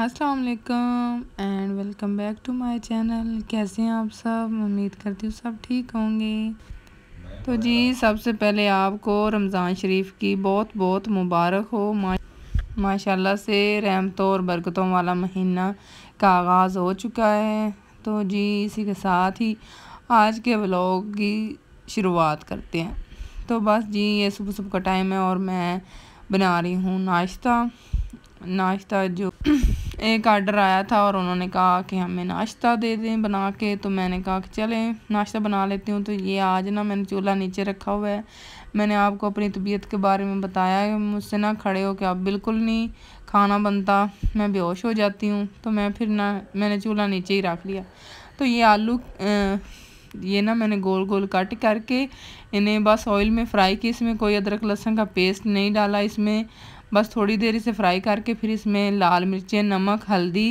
असलकम and welcome back to my channel कैसे हैं आप सब उम्मीद करती हूँ सब ठीक होंगे तो जी सबसे पहले आपको रमज़ान शरीफ की बहुत बहुत मुबारक हो मा माशाल्लाह से रहमतों और बरकतों वाला महीना का आगाज़ हो चुका है तो जी इसी के साथ ही आज के व्लॉग की शुरुआत करते हैं तो बस जी ये सुबह सुबह का टाइम है और मैं बना रही हूँ नाश्ता नाश्ता जो एक आर्डर आया था और उन्होंने कहा कि हमें नाश्ता दे दें बना के तो मैंने कहा कि चलें नाश्ता बना लेती हूँ तो ये आज ना मैंने चूल्हा नीचे रखा हुआ है मैंने आपको अपनी तबीयत के बारे में बताया है मुझसे ना खड़े हो के आप बिल्कुल नहीं खाना बनता मैं बेहोश हो जाती हूँ तो मैं फिर ना मैंने चूल्हा नीचे ही रख लिया तो ये आलू ये ना मैंने गोल गोल कट करके इन्हें बस ऑयल में फ्राई की इसमें कोई अदरक लहसुन का पेस्ट नहीं डाला इसमें बस थोड़ी देर इसे फ्राई करके फिर इसमें लाल मिर्चें नमक हल्दी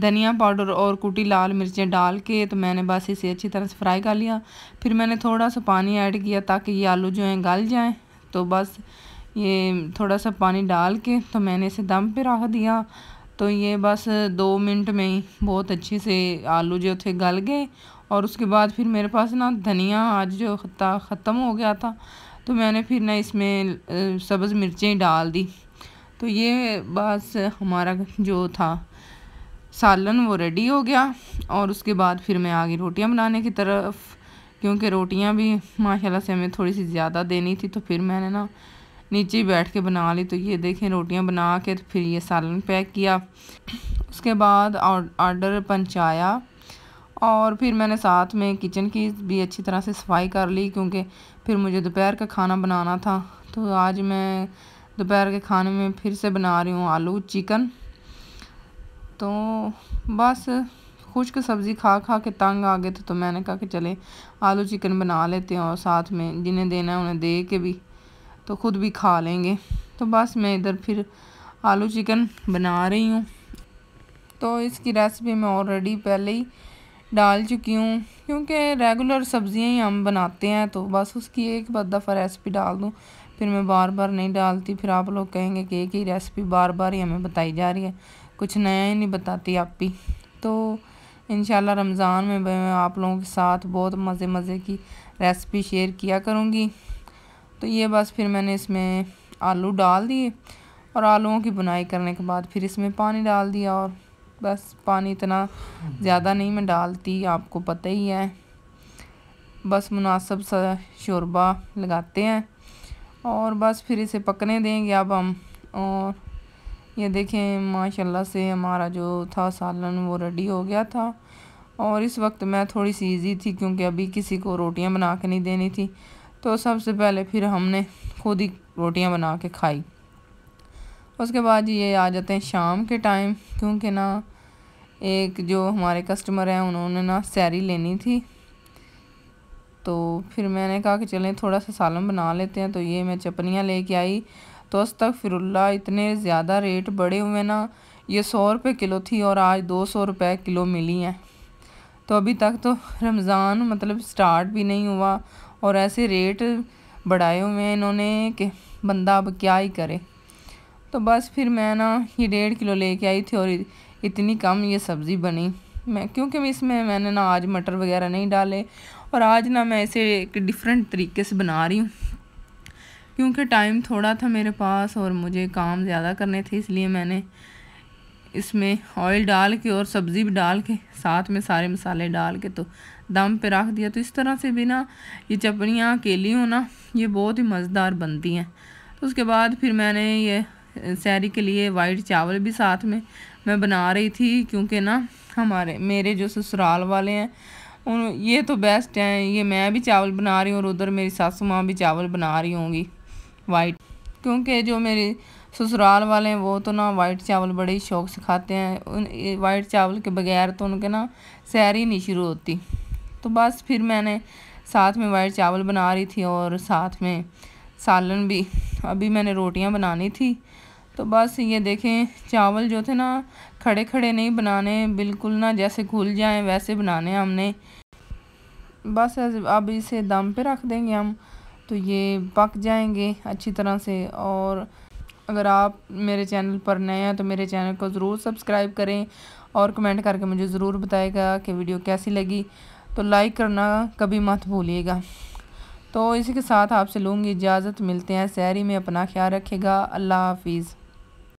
धनिया पाउडर और कुटी लाल मिर्चें डाल के तो मैंने बस इसे अच्छी तरह से फ्राई कर लिया फिर मैंने थोड़ा सा पानी ऐड किया ताकि ये आलू जो हैं गल जाएँ तो बस ये थोड़ा सा पानी डाल के तो मैंने इसे दम पर रख दिया तो ये बस दो मिनट में ही बहुत अच्छे से आलू जो थे गल गए और उसके बाद फिर मेरे पास ना धनिया आज जो ख़त्म हो गया था तो मैंने फिर ना इसमें सब्ज़ मिर्चें डाल दी तो ये बस हमारा जो था सालन वो रेडी हो गया और उसके बाद फिर मैं आ गई रोटियाँ बनाने की तरफ क्योंकि रोटियाँ भी माशाल्लाह से हमें थोड़ी सी ज़्यादा देनी थी तो फिर मैंने ना नीचे बैठ के बना ली तो ये देखें रोटियाँ बना के तो फिर ये सालन पैक किया उसके बाद ऑर्डर पहुँचाया और फिर मैंने साथ में किचन की भी अच्छी तरह से सफाई कर ली क्योंकि फिर मुझे दोपहर का खाना बनाना था तो आज मैं दोपहर के खाने में फिर से बना रही हूँ आलू चिकन तो बस खुश्क सब्ज़ी खा खा के तंग आ गए थे तो मैंने कहा कि चले आलू चिकन बना लेते हैं और साथ में जिन्हें देना है उन्हें दे के भी तो ख़ुद भी खा लेंगे तो बस मैं इधर फिर आलू चिकन बना रही हूँ तो इसकी रेसिपी मैं ऑलरेडी पहले ही डाल चुकी हूँ क्योंकि रेगुलर सब्ज़ियाँ ही हम बनाते हैं तो बस उसकी एक बार दफ़ा रेसिपी डाल दूँ फिर मैं बार बार नहीं डालती फिर आप लोग कहेंगे कि एक ही रेसिपी बार बार ही हमें बताई जा रही है कुछ नया ही नहीं बताती आप ही तो इन रमज़ान में मैं आप लोगों के साथ बहुत मज़े मज़े की रेसिपी शेयर किया करूँगी तो ये बस फिर मैंने इसमें आलू डाल दिए और आलूओं की बुनाई करने के बाद फिर इसमें पानी डाल दिया और बस पानी इतना ज़्यादा नहीं मैं डालती आपको पता ही है बस मुनासब सा शोरबा लगाते हैं और बस फिर इसे पकने देंगे अब हम और ये देखें माशाल्लाह से हमारा जो था सालन वो रेडी हो गया था और इस वक्त मैं थोड़ी सी ईजी थी क्योंकि अभी किसी को रोटियां बना के नहीं देनी थी तो सबसे पहले फिर हमने खुद ही रोटियां बना के खाई उसके बाद ये आ जाते हैं शाम के टाइम क्योंकि ना एक जो हमारे कस्टमर हैं उन्होंने ना सैरी लेनी थी तो फिर मैंने कहा कि चलें थोड़ा सा सालन बना लेते हैं तो ये मैं चपनियाँ लेके आई तो उस तक फिरुल्ला इतने ज़्यादा रेट बढ़े हुए ना ये सौ रुपये किलो थी और आज दो सौ रुपये किलो मिली हैं तो अभी तक तो रमज़ान मतलब स्टार्ट भी नहीं हुआ और ऐसे रेट बढ़ाए हुए हैं इन्होंने कि बंदा अब क्या ही करे तो बस फिर मैं ना ये डेढ़ किलो लेके आई थी और इतनी कम ये सब्ज़ी बनी मैं क्योंकि मैं इसमें मैंने ना आज मटर वगैरह नहीं डाले और आज ना मैं इसे एक डिफरेंट तरीके से बना रही हूँ क्योंकि टाइम थोड़ा था मेरे पास और मुझे काम ज़्यादा करने थे इसलिए मैंने इसमें ऑयल डाल के और सब्ज़ी भी डाल के साथ में सारे मसाले डाल के तो दम पे रख दिया तो इस तरह से भी ना ये चपड़ियाँ अकेली ना ये बहुत ही मज़ेदार बनती हैं तो उसके बाद फिर मैंने ये सैरी के लिए वाइट चावल भी साथ में मैं बना रही थी क्योंकि ना हमारे मेरे जो ससुराल वाले हैं उन ये तो बेस्ट हैं ये मैं भी चावल बना रही हूँ और उधर मेरी सासू माँ भी चावल बना रही होंगी वाइट क्योंकि जो मेरे ससुराल वाले हैं वो तो ना वाइट चावल बड़े ही शौक से खाते हैं उन वाइट चावल के बगैर तो उनके ना सैर ही नहीं शुरू होती तो बस फिर मैंने साथ में वाइट चावल बना रही थी और साथ में सालन भी अभी मैंने रोटियां बनानी थी तो बस ये देखें चावल जो थे ना खड़े खड़े नहीं बनाने बिल्कुल ना जैसे घुल जाएं वैसे बनाने हमने बस अब इसे दम पे रख देंगे हम तो ये पक जाएंगे अच्छी तरह से और अगर आप मेरे चैनल पर नए हैं तो मेरे चैनल को ज़रूर सब्सक्राइब करें और कमेंट करके मुझे ज़रूर बताएगा कि वीडियो कैसी लगी तो लाइक करना कभी मत भूलिएगा तो इसी के साथ आपसे लूँगी इजाज़त मिलते हैं सैरी में अपना ख्याल रखेगा अल्लाह हाफिज़